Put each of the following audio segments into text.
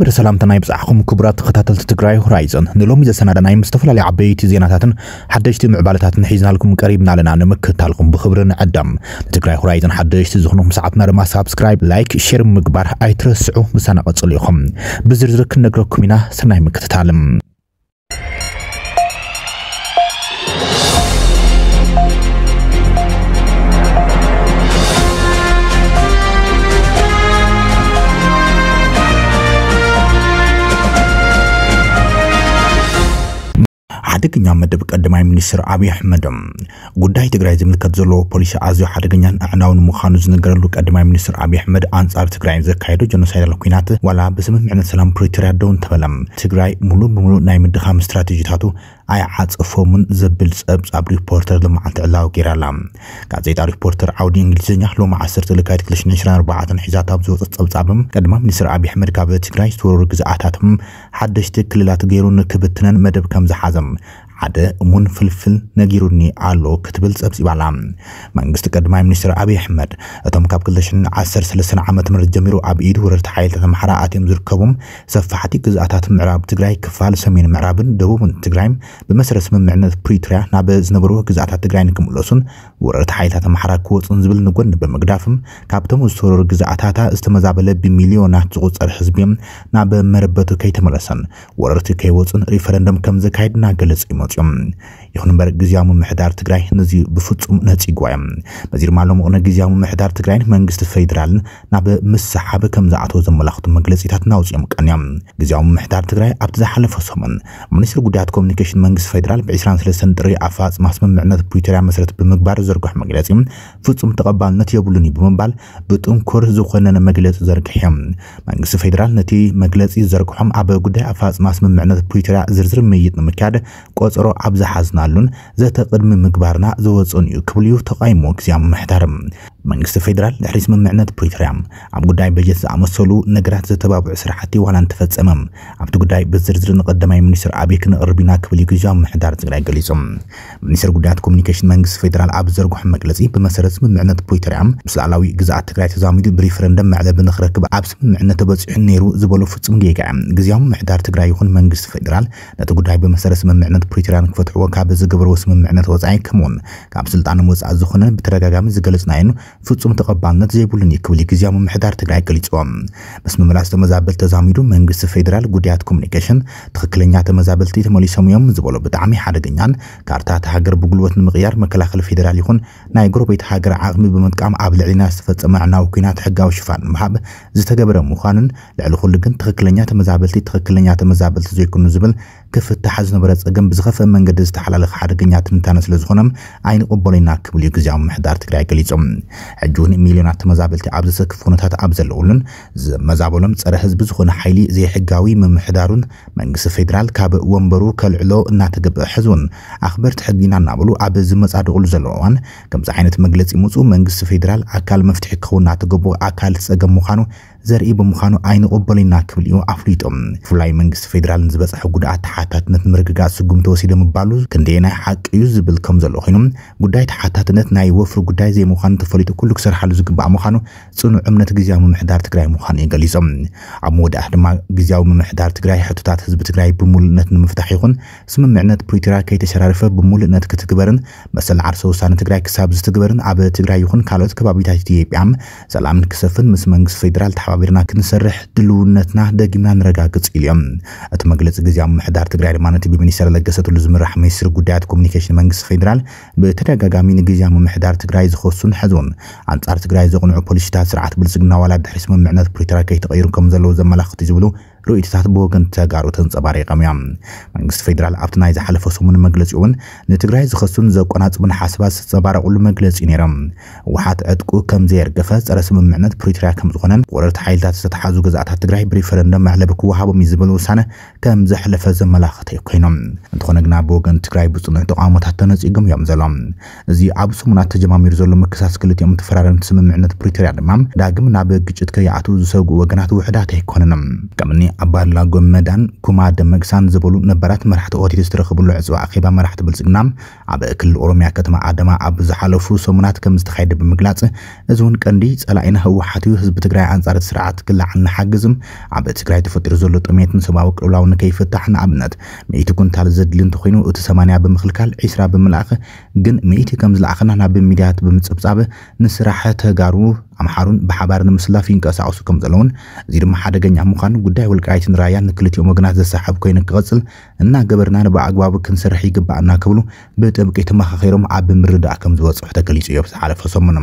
ማህበረ ናይ ይብፃሕኹም ክቡራት ተኸታተልቲ ትግራይ ሆራይዘን ንሎሚ ዘሰናዳናዮም ዝተፈላለዩ ዓበይቲ ዜናታትን ሓደሽቲ ምዕባለታትን ሒዝናልኩም ቀሪብና ኣለና ንምክታልኩም ብክብርን ዕዳም ንትግራይ ሆራይዘን ሓደሽቲ ዝኾኑኩም ሰዓትና ድማ ሳብስክራይብ ላይክ ሼር ምግባር ኣይትረስዑ ምሳና ቀፅሉ ኢኹም ብዝርዝር ክንነግረኩም ኢና ሰናይ ምክትታልም ሓደገኛ መደብ ቀዳማይ ሚኒስትር ኣብዪ ኣሕመድ ጉዳይ ትግራይ ዝምልከት ዘለዎ ፖሊሲ ኣዝዩ ሓደገኛን ኣዕናውን ምዃኑ ዝነገረሉ ቀዳማይ ሚኒስትር ኣብዪ ኣሕመድ ኣንጻር ትግራይ ዘካየዶ ጀኖሳይዳል ኩናት ዋላ ብስምምዕነት ሰላም ፕሪቶርያ ደውን እንተበለም ትግራይ ሙሉእ ብሙሉእ ናይ ምድኻም ስትራቴጂታቱ ኣይዓፅፎምን ዘብል ፀብፃብ ሪፖርተር ልምዓል ዕላው ገይራ ኣላ ጋዜጣ ሪፖርተር ዓውዲ እንግሊዝኛ ሎሚ 1 ልካይድ 224 ሒዛት ኣብ ዝወፀት ፀብጻብም ቀድማ ሚኒስትር ኣብዪ ኣሕመድ ካብ ትግራይ ዝተወረሩ ግዛኣታትም ሓደሽቲ ክልላት ገይሩ ንክብትነን መደብ ከም ዝሓዘም ሓደ እሙን ፍልፍል ነጊሩኒ ኣሎ ክትብል ፀብፂባላ መንግስቲ ቀድማይ ሚኒስትር ኣብዪ ኣሕመድ እቶም ካብ 2013 ዓመት ም ጀሚሩ ኣብ ኢድ ወረርቲ ሓይልታት ኣምሓራ ኣትዮም ዝርከቡ ሰፋሕቲ ግዝኣታት ምዕራብ ትግራይ ክፋል ሰሜን ምዕራብን ደቡብን ትግራይ ብመሰረት ስምምዕነት ፕሪቶርያ ናብ ዝነበሩ ግዝኣታት ትግራይ ንክምለሱን ወረርቲ ሓይልታት ኣምሓራ ክወፁን ዝብል ንጎኒ ብምግዳፍም ካብቶም ዝተወረሩ ግዝኣታታ ዝተመዛበለ ብሚልዮናት ዝቁፀር ህዝቢ ናብ መረበቱ ከይተመለሰን ወረርቲ ከይወፁን ሪፈረንደም ከም ዘካየድና ገለጽ እዩ 嗯。ይኹን እምበር ግዝያዊ ምምሕዳር ትግራይ ነዚ ብፍጹም ነጺግዋ እዮም በዚ ድማ ሎሚ ቁነ ግዝያዊ ምምሕዳር ትግራይን መንግስቲ ፌደራልን ናብ ምስሓበ ከም ዝኣተወ ዘመላኽቱ መግለፂታት እናውፅኦም ቀንዮም ግዝያዊ ምምሕዳር ትግራይ ኣብቲ ዝሓለፈ ሰሙን ሚኒስትር ጉዳያት ኮሚኒኬሽን መንግስቲ ፌደራል ብ23 ጥሪ ኣፈፃፅማ ስምምዕነት ፕሪቶርያ መሰረት ብምግባር ዘርግሖ መግለፂ ፍጹም ተቐባልነት የብሉን እዩ ብምባል ብጥንኩር ዝኾነነ መግለፂ ዘርግሕ እዮም መንግስቲ ፌደራል ነቲ መግለፂ ዘርግሖም ኣብ ጉዳይ ኣፈፃፅማ ስምምዕነት ፕሪቶርያ ዝርዝር ምይይጥ ንምካድ ቆፀሮ ኣብ ምቕናሉን ዘተቅድሚ ምግባርና ዝወፁን እዩ ክብል እዩ ተቃይሞ ግዜ ምምሕዳር መንግስቲ ፌደራል ድሕሪ ስምምዕነት ፕሪቶርያ ኣብ ጉዳይ በጀት ዝኣመሰሉ ነገራት ዝተባብዑ ስራሕቲ ዋላ እንተፈፀመ ኣብቲ ጉዳይ ብዝርዝር ንቀዳማይ ሚኒስትር ኣብይ ክንቅርብ ኢና ክብል እዩ ግዜዊ ምሕዳር ትግራይ ገሊጹ ሚኒስትር ጉዳያት ኮሚኒኬሽን መንግስቲ ፌደራል ኣብ ዘርግሖ መግለፂ ብመሰረት ስምምዕነት ፕሪቶርያ ምስ ላዕላዊ ግዛኣት ትግራይ ተዛሚዱ ብሪፈረንደም መዕለቢ ንክረክብ ኣብ ስምምዕነት ተበፂሑ ነይሩ ዝበሎ ፍፁም ደይጋዕ ግዜዊ ምሕዳር ትግራይ ይኹን መንግስቲ ፌደራል ነቲ ጉዳይ ብመሰረት ስምምዕነት ፕሪቶርያ ንክፈትሕዎ ካብ ዝገበርዎ ስምምዕነት ወፃኢ ከምውን ካብ ስልጣን ምውፃእ ዝኾነ ብተደጋጋሚ ዝገለፅናዮን ፍጹም ተቐባልነት ዘይብሉን እዩ ክብል ግዜ ምምሕዳር ትግራይ ገሊፅዎም ምስ ምምላስ ተመዛበልቲ ተዛሚዱ መንግስቲ ፌደራል ጉዳያት ኮሚኒኬሽን ትኽክለኛ ተመዛበልቲ ተመሊሶም እዮም ዝበሎ ብጣዕሚ ሓደገኛን ካርታት ሃገር ብጉልበት ንምቕያር መከላኸሊ ፌደራል ይኹን ናይ ጎረቤት ሃገር ዓቕሚ ብምጥቃም ኣብ ልዕሊና ዝተፈፀመ ዕናዊ ኩናት ሕጋዊ ሽፋን ንምሃብ ዝተገበረ ምዃንን ልዕሊ ኩሉ ግን ትኽክለኛ ተመዛበልቲ ትኽክለኛ ተመዛበልቲ ዘይኮኑ ዝብል ክፍታሕ ዝነበረ ፀገም ብዝኸፍአ መንገዲ ዝተሓላለኸ ሓደገኛ ትንታነ ስለ ዝኾነ ኣይንቕበሎና ክብል እዩ ግዜዊ ምሕዳር ትግራይ ገሊፆም ሕጂ እውን ሚልዮናት ተመዛበልቲ ኣብ ዘሰክፍ ኩነታት ኣብ ዘለውሉን መዛበሎም ፀረ ህዝቢ ዝኾነ ሓይሊ ዘይሕጋዊ ምምሕዳሩን መንግስቲ ፌደራል ካብ ወንበሩ ከልዕሎ እናተገብአ ሕዝውን ኣኽበርቲ ሕጊና እናበሉ ኣብ ዝመፃደቕሉ ዘለዎ እዋን ከምዚ ዓይነት መግለፂ ምፁ መንግስቲ ፌደራል ኣካል መፍትሒ ክኸውን እናተገብኡ ኣካል ፀገም ምዃኑ ዘርኢ ብምዃኑ ዓይኒ ቆበለና ክብል እዩ ኣፍሊጦም ብፍላይ መንግስቲ ፌደራልን ዝበፅሐ ጉድኣት ተሓታትነት ምርግጋፅ ስጉም ተወሲደ ምባሉ ክንደየ ናይ ሓቂ እዩ ዝብል ከም ዘሎ ኮይኑ ጉዳይ ተሓታትነት ናይ ወፍሪ ጉዳይ ዘይምዃኑ ተፈሊጡ ኩሉ ክሰርሓሉ ዝግባእ ምዃኑ ፅኑዕ እምነት ግዜያዊ ምምሕዳር ትግራይ ምዃኑ እዩ ገሊፆም ኣብ መወዳእ ድማ ግዜያዊ ምምሕዳር ትግራይ ሕቶታት ህዝቢ ትግራይ ብምሉእነት ንምፍታሕ ይኹን ስምምዕነት ፕሪቶርያ ከይተሸራርፈ ብምሉእነት ክትግበርን መሰል ዓርሰ ውሳነ ትግራይ ክሳብ ዝትግበርን ኣብ ትግራይ ይኹን ካልኦት ከባቢታት ኢትዮጵያ ሰላምን ክሰፍን ምስ መንግስቲ ፌደራል ተሓባቢርና ክንሰርሕ ድልውነትና ደጊምና ንረጋግጽ ኢሉ እዮም እቲ መግለፂ ግዜያዊ ምሕዳር ትግራይ ድማ ነቲ ብሚኒስተር ለገሰ ቱሉ ዝምራሕ ሚኒስትሪ ጉዳያት ኮሚኒኬሽን መንግስቲ ፌደራል ብተደጋጋሚ ንግዜያዊ ምምሕዳር ትግራይ ዝኸሱን ሕዝቡን ኣንጻር ትግራይ ዘቕንዑ ፖሊሲታት ስርዓት ብልፅግና ዋላ ድሕሪ ስምምዕነት ፕሪቶርያ ከይተቐይሩ ከም ዘለዎ ዘመላኽት እዩ ዝብሉ ርእይቶታት ብወገን ተጋሩ ተንፀባሪቖም እዮም መንግስቲ ፌደራል ኣብቲ ናይ ዝሓለፈ ሰሙን መግለፂ እውን ንትግራይ ዝኸሱን ዘቆናፅቡን ሓሳባት ዝተፀባረቑሉ መግለፂ እዩ ነይሮም ውሓት ዕጥቁ ከም ዘየርገፈ ፀረ ስምምዕነት ፕሪቶርያ ከም ዝኾነን ቆረርቲ ሓይልታት ዝተተሓዙ ገዛእታት ትግራይ ብሪፈረንዶም መዕለቢ ክወሃቦም እዩ ዝብል ውሳነ ከም ዘሕለፈ ዘመላኽተ ዩ ኮይኖም እንትኾነ ግና ብወገን ትግራይ ብፅኑዕ ተቃውሞታት ተነፂጎም እዮም ዘሎም እዚ ኣብ ሰሙናት ተጀማሚሩ ዘሎ ምክሳስ ክልቲኦም ተፈራረምቲ ስምምዕነት ፕሪቶርያ ድማ ዳግም ናብ ግጭት ከይኣት ዝሰጉኡ ወገናት ውሕዳት ኣይኮነንም ከምኒ ኣባድላ ጎመዳን ኩማ ደመቅሳን ዝበሉ ነበራት መራሕቲ ኦህዴድ ዝተረኽብሉ ዕፅዋ ኣኼባ መራሕቲ ብልፅግና ኣብ ክልል ኦሮምያ ከተማ ኣዳማ ኣብ ዝሓለፉ ሰሙናት ከም ዝተካየደ ብምግላፅ እዚ እውን ቀንዲ ፀላኢና ህወሓት ህዝቢ ትግራይ ኣንጻር ስርዓት ክላዓል ንሓግዝም ኣብ ትግራይ ተፈጢሩ ዘሎ ጥሜትን ሰብኣዊ ቅልውላው ንከይፍታሕ ንኣብነት ምእቲ ኩንታል ዘድሊ እንተኮይኑ እቲ 80 ብምክልካል 20 ብምልኣኽ ግን ምእቲ ከም ዝለኣኸና ናብ ሚድያት ብምፅብጻብ ንስራሕ ተጋሩ ኣምሓሩን ብሓባር ንምስላፍ ይንቀሳቐሱ ከም ዘለውን እዚ ድማ ሓደገኛ ምዃኑ ጉዳይ ውልቃይትን ራያን ንክልቲኦም ወገናት ዘሰሓብ ኮይኑ ክቐፅል እናገበርና ብኣግባቡ ክንሰርሕ ይግባአና ክብሉ ብጥብቂ ተመኻኺሮም ኣብ ምርዳእ ከም ዝበፅሑ ተገሊጹ እዩ ብዝሓለፈ ሰሙን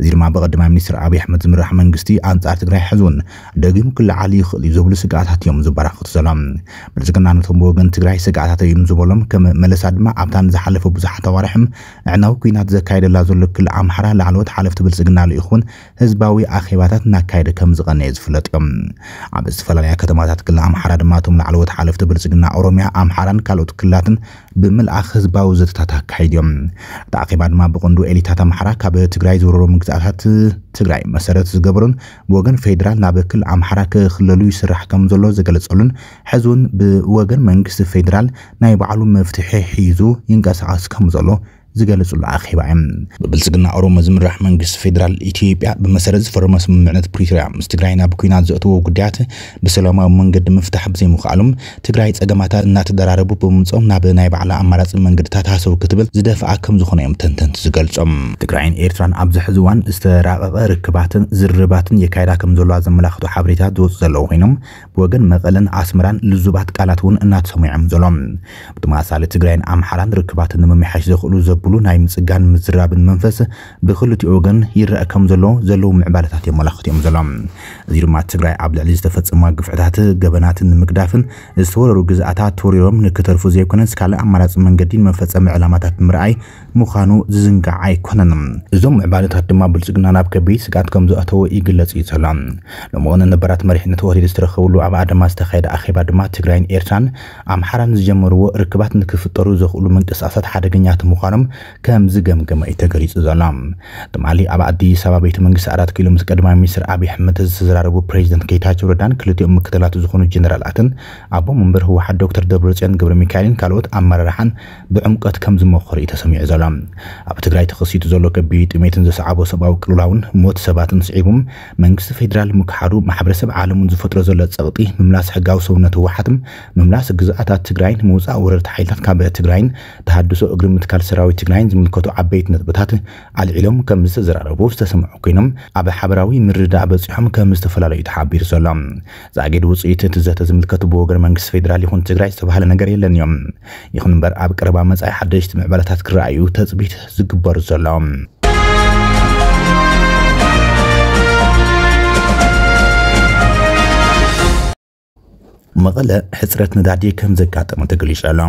እዚ ድማ ብቀዳማይ ሚኒስትር ኣብዪ ኣሕመድ ዝምራሕ መንግስቲ ኣንጻር ትግራይ ሕዝውን ደጊሙ ክለዓል ይኽእል እዩ ዝብሉ ስጋኣታት እዮም ዘበራኽቱ ዘሎም ብልፅግና ነቶም ብወገን ትግራይ ስጋኣታት እዮም ዝበሎም ከም መለሳ ድማ ኣብታ ንዝሓለፈ ብዙሓት ኣዋርሕም ዕናዊ ኩናት ዘካየደላ ዘሎ ክልል ኣምሓራ ላዕለወት ሓለፍቲ ብልፅግና ልኢኹውን ህዝባዊ ኣኼባታት እናካየደ ከም ዝቐነ እዩ ዝፍለጥ እዮም ኣብ ዝተፈላለያ ከተማታት ክልል ኣምሓራ ድማ እቶም ላዕለወት ሓለፍቲ ብልፅግና ኦሮምያ ኣምሓራን ካልኦት ክልላትን ብምልኣኽ ህዝባዊ ዘተታት ኣካይድ እዮም እቲ ኣኼባ ድማ ብቐንዱ ኤሊታት ኣምሓራ ካብ ትግራይ ዝወረሩ ምግዛእታት ትግራይ መሰረት ዝገበሩን ብወገን ፌደራል ናብ ክል ኣምሓራ ክክለሉ ይስራሕ ከም ዘሎ ዝገለጸሉን ሕዚ እውን ብወገን መንግስቲ ፌደራል ናይ ባዕሉ መፍትሒ ሒዙ ይንቀሳቐስ ከም ዘሎ ዝገለጹሉ ኣኼባ እዮም ብብልፅግና ኦሮሞ ዝምራሕ መንግስቲ ፌደራል ኢትዮጵያ ብመሰረት ዝፈረመ ስምምዕነት ፕሪቶርያ ምስ ትግራይ ናብ ኩናት ዘእትዎ ጉዳያት ብሰላማዊ መንገዲ ምፍታሕ ብዘይምኽኣሎም ትግራይ ፀገማታት እናተደራረቡ ብምምፆም ናብ ናይ ባዕላ ኣማራፂ መንገድታት ሃሰቡ ክትብል ዝደፍኣ ከም ዝኾነ እዮም ተንተንቲ ዝገልፆም ትግራይን ኤርትራን ኣብዚ ሕዚ እዋን ዝተራቐቐ ርክባትን ዝርርባትን የካይዳ ከም ዘለዋ ዘመላኽቱ ሓበሬታት ዝወፁ ዘለዎ ኮይኖም ብወገን መቐለን ኣስመራን ልዙባት ቃላት እውን እናተሰሚዖም ዘሎም ብተመሳሳሊ ትግራይን ኣምሓራን ርክባትን ንምምሓሽ ዘኽእሉ ዘብ ዘብሉ ናይ ምፅጋን ምዝራብን መንፈስ ብክልቲኡ ወገን ይረአ ከም ዘሎ ዘለዉ ምዕባለታት የመላክት እዮም ዘሎም እዚ ድማ ትግራይ ኣብ ልዕሊ ዝተፈፀማ ግፍዕታት ገበናትን ንምግዳፍን ዝተወረሩ ግዝኣታት ተወሪሮም ንክተርፉ ዘይኮነስ ካልእ ኣማራፂ መንገዲ ንመፈፀሚ ዕላማታት ምርኣይ ምዃኑ ዝዝንጋዕ ኣይኮነን እዞም ምዕባለታት ድማ ብልፅግና ናብ ከቢድ ስጋት ከም ዝኣተወ ይግለጽ እዩ ዘሎ ሎሚ ነበራት መሪሕነት ወሪድ ዝተረኸብሉ ኣብ ኣዳማ ዝተካየደ ኣኼባ ድማ ትግራይን ኤርትራን ኣምሓራን ዝጀመርዎ ርክባት ንክፍጠሩ ዘኽእሉ ምንቅስቃሳት ሓደገኛት ምዃኖም ከም ዝገምገመ እዩ ተገሊጹ ዘሎ ትማሊ ኣብ ኣዲስ ኣበባ ቤተ መንግስቲ ኣራት ኪሎ ምስ ቀድማ ሚኒስትር ኣብዪ ኣሕመድ ዝተዘራረቡ ፕሬዚደንት ጌታቸው ረዳን ክልቲኦም ምክትላት ዝኾኑ ጀነራላትን ኣቦ መንበር ህወሓት ዶክተር ደብረፅዮን ገብረ ሚካኤልን ካልኦት ኣመራርሓን ብዕምቀት ከም ዝመኽሩ እዩ ተሰሚዑ ዘሎ ኣብ ትግራይ ተኸሲቱ ዘሎ ከቢድ ጥሜትን ዘሰዓቦ ሰብኣዊ ቅልውላውን ሞት ሰባትን ስዒቡም መንግስቲ ፌደራል ምክሓዱ ማሕበረሰብ ዓለሙን ዝፈጥሮ ዘሎ ፀቕጢ ምምላስ ሕጋዊ ሰውነት ህወሓትም ምምላስ ግዝኣታት ትግራይን ምውፃእ ወረርቲ ሓይልታት ካብ ትግራይን ተሃድሶ እግሪ ምትካል ሰራዊት ትግራይን ዝምልከቱ ዓበይቲ ነጥብታት ኣልዒሎም ከም ዝተዘራረቡ ዝተሰምዑ ኮይኖም ኣብ ሓበራዊ ምርዳእ በፂሖም ከም ዝተፈላለዩ ተሓቢሩ ዘሎ ዝኣገድ ውፅኢት እቲ ዘተ ዝምልከቱ ብወገር መንግስቲ ፌደራል ይኹን ትግራይ ዝተባሃለ ነገር የለን እዮም ይኹን እምበር ኣብ ቀረባ መፃኢ ሓደሽቲ ምዕበላታት ክረኣዩ ተፅቢት ዝግበሩ ዘሎ መቐለ ሕፅረት ነዳዲ ከም ዘጋጠመ ተገሊጹ ኣሎ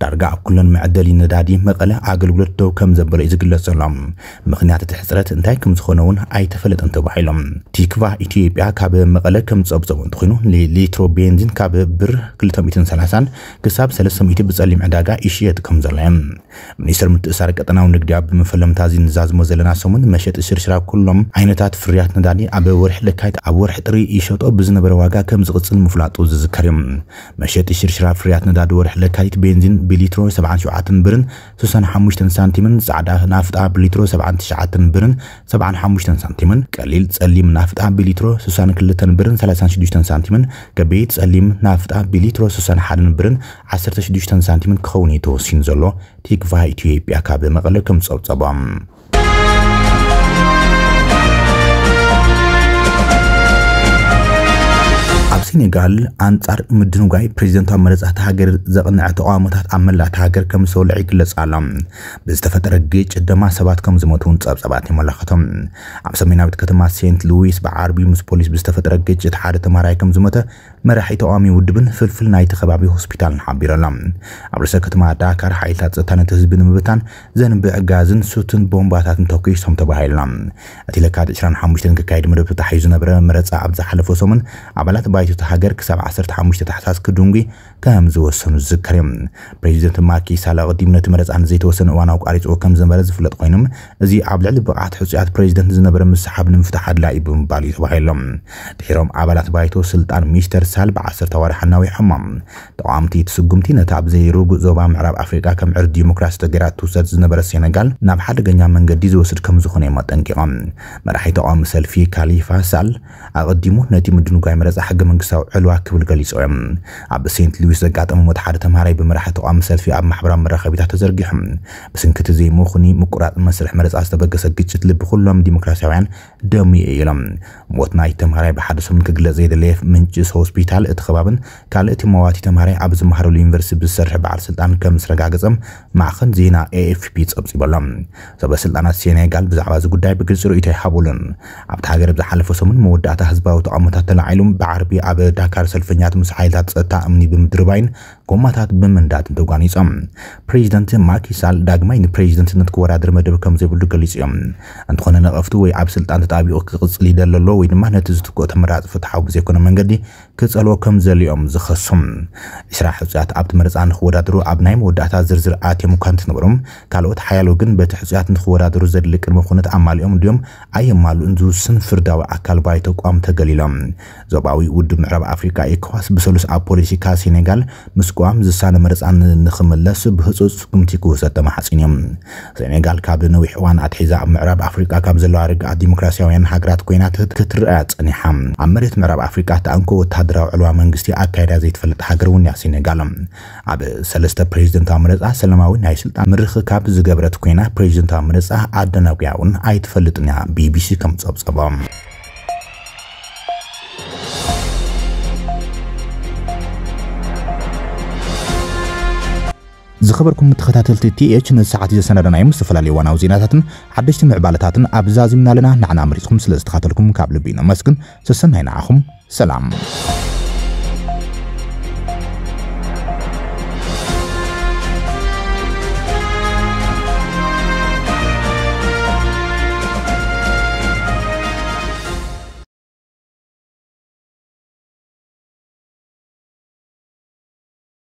ዳርጋ ኣብ ኩለን መዕደሊ ነዳዲ መቐለ ኣገልግሎት ደው ከም ዘበለ እዩ ዝግለጽ ኣሎ ምኽንያት እቲ ሕፅረት እንታይ ከም ዝኾነ እውን ኣይተፈለጠን ተባሂሎም ቲክቫ ኢትዮጵያ ካብ መቐለ ከም ዝፀብፀቡ እንተኮይኑ ንሊትሮ ቤንዚን ካብ ብር 230 ክሳብ 300 ብፀሊም ዕዳጋ ይሽየጥ ከም ዘሎ እዮም ሚኒስትር ምትእሳር ቀጠናዊ ንግዲ ኣብ ምፈለምታ እዚ ንዛዝሞ ዘለና ሰሙን መሸጢ ሽርሽራ ኩሎም ዓይነታት ፍርያት ነዳዲ ኣብ ወርሒ ለካይት ኣብ ወርሒ ጥሪ ይሸጦ ብዝነበረ ዋጋ ከም ዝቕፅል ምፍላጡ ዝዝከ ይመካከርም መሸጢ ሽርሽራ ፍርያት ነዳዲ ወርሒ ለካቲት ቤንዚን ብሊትሮ 77 ብርን 65 ሳንቲምን፣ ፃዕዳ ናፍጣ ብሊትሮ 79 ብርን 75 ሳንቲምን፣ ቀሊል ጸሊም ናፍጣ ብሊትሮ 62 ብርን 36 ሳንቲምን፣ ከበይት ጸሊም ናፍጣ ብሊትሮ 61 ብርን 16 ሳንቲምን ክኸውን እዩ ተወሲኑ ዘሎ ቲክቫ ኢትዮጵያ ካብ መቐለ ከም ዝጸብጸቦም ሴኔጋል ኣንጻር ምድንጋይ ፕሬዚደንቷ መረፃእቲ ሃገር ዘቕንዐ ተቃዋሞታት ኣብ መላእቲ ሃገር ከም ዝተወልዐ ይግለጽ ኣሎ ብዝተፈጠረ ግጭ ድማ ሰባት ከም ዝሞቱን ጸብጸባት የመላኽቶም ኣብ ሰሜናዊት ከተማ ሴንት ሉዊስ ብዓርቢ ምስ ፖሊስ ብዝተፈጠረ ግጭት ሓደ ተማራይ ከም ዝሞተ መራሒ ተቃዋሚ ውድብን ፍልፍል ናይቲ ከባቢ ሆስፒታል ንሓቢሩ ኣሎ ኣብ ርእሰ ከተማ ዳካር ሓይልታት ፀጥታ ነቲ ህዝቢ ንምብታን ዘንብዕ ጋዝን ሱትን ቦምባታትን ተኪሶም ተባሂሎም እቲ ለካት 25 ክካየድ መደብ ተታሒዙ ዝነበረ መረፃ ኣብ ዝሓለፈ ሰሙን ኣባላት ባይቶ ሃገር ክሳብ 15 ታሕሳስ ክድንጉ ከም ዝወሰኑ ዝዝከር እዩ ፕሬዚደንት ማኪ ማኪሳል ቅዲም ነቲ መረፃ ንዘይተወሰነ እዋን ቃሪፅዎ ከም ዝነበረ ዝፍለጥ ኮይኑ እዚ ኣብ ልዕሊ ብቕዓት ሕፁያት ፕሬዚደንት ዝነበረ ምስሓብ ንምፍታሕ ኣድላ እዩ ብምባል እዩ ተባሂሎም ድሒሮም ኣባላት ባይቶ ስልጣን ሚኒስተር ሳል ብዓሰርተ ወርሒ ኣናዊሖሞም ተቃዋምቲ ትስጉምቲ ነቲ ኣብ ዘይርጉእ ዞባ ምዕራብ ኣፍሪቃ ከም ዕር ዲሞክራሲ ተገራ ትውሰድ ዝነበረ ሴነጋል ናብ ሓደገኛ መንገዲ ዝወስድ ከም ዝኾነ እዮም ኣጠንቂቖም መራሒ ተቃዋሚ ሰልፊ ካሊፋ ሳል ኣቐዲሙ ነቲ ምድንጓይ መረፃ ሕገ መንግስታዊ ሓፈሻዊ ዕልዋ ክብል ገሊጹ እዮም ኣብ ሴንት ሉዊስ ዘጋጠመ ሞት ሓደ ተምሃራይ ብመራሒ ተቋሚ ሰልፊ ኣብ ማሕበራዊ መራኸቢታት ተዘርጊሑ ብስንክቲ ዘይምኹኒ ምቁራፅ መስርሕ መረፃ ዝተበገሰ ግጭት ልቢ ኩሎም ዲሞክራሲያውያን እዩ ኢሎም ሞት ናይ ተምሃራይ ብሓደ ሰሙን ክግለፅ ዘይደለየ ምንጭስ ሆስፒታል እቲ ከባብን ካልእቲ መዋቲ ተምሃራይ ኣብ ዝመሃረሉ ዩኒቨርሲቲ ብዝሰርሕ በዓል ስልጣን ከም ዝተረጋገፀ ማእኸን ዜና ኤኤፍፒ ጸብጺበሎም ሰበስልጣናት ሴኔጋል ብዛዕባ እዚ ጉዳይ ብግልፂ ርእቶ ይሃብሉን ኣብቲ ሃገር ብዝሓለፈ ሰሙን መወዳእታ ህዝባዊ ተቃሞታት ተላዒሎም ብዓርቢ ኣብ በዳካር ሰልፈኛት ምስ ሓይልታት ፀጥታ እምኒ ብምድርባይን ጎማታት ብምንዳት ተጓኒፆም ፕሬዚደንት ማኪሳል ዳግማይ ንፕሬዚደንትነት ክወዳድር መደብ ከም ዘይብሉ ገሊፁ እዮም እንትኾነ ነቐፍቲ ወይ ኣብ ስልጣን ተጣቢቑ ክቕፅል ይደለሎ ወይ ድማ ነቲ ዝትክኦ ተመራፂ ፍትሓዊ ብዘይኮነ መንገዲ ክፀልዎ ከም ዘልዮም ዝኸሱም እስራ ሕፁያት ኣብቲ መርፃ ንክወዳድሩ ኣብ ናይ መወዳእታ ዝርዝር ኣትዮም እኳ እንትንብሮም ካልኦት ሓያሎ ግን በቲ ሕፁያት ንክወዳድሩ ዘድሊ ቅድመ ኩነት ኣማሊኦም ድዮም ኣየማሉእን ዝውስን ፍርዳዊ ኣካል ባይ ተቋም ተገሊሎም ዞባዊ ውድብ ምዕራ ምዕራብ አፍሪካ ኤኮዋስ ብሰሉስ ኣብ ፖለቲካ ሴኔጋል ምስ ቋም ዝሳነ መርፃን ንኽምለስ ብህፁፅ ስጉምቲ ክውሰድ ተማሓፂን እዮም ሴኔጋል ካብ ነዊሕ እዋን ኣትሒዛ ኣብ ምዕራብ ኣፍሪካ ካብ ዘለዋ ርግኣት ዲሞክራሲያውያን ሃገራት ኮይና ክትርአ ፀኒሓ ኣብ መሬት ምዕራብ ኣፍሪካ ተኣንኮ ወታደራዊ ዕልዋ መንግስቲ ኣካይዳ ዘይትፈልጥ ሃገር እውን እያ ሴኔጋል ኣብ ሰለስተ ፕሬዚደንታዊ መረፃ ሰላማዊ ናይ ስልጣን ምርኽካብ ዝገበረት ኮይና ፕሬዚደንታዊ መረፃ ኣደናጉያ እውን ኣይትፈልጥን እያ ቢቢሲ ከም ፀብፀቦም ዝኸበርኩም ተኸታተልቲ ቲኤች ንሰዓት ዘሰነደናዮ ዝተፈላለዩ እዋናዊ ዜናታትን ሓደሽቲ ምዕባለታትን ኣብዛዚምና ኣለና ንዓና መሪፅኩም ስለ ዝተኻተልኩም ካብ ልቢ ነመስግን ስሰናይ ንዓኹም ሰላም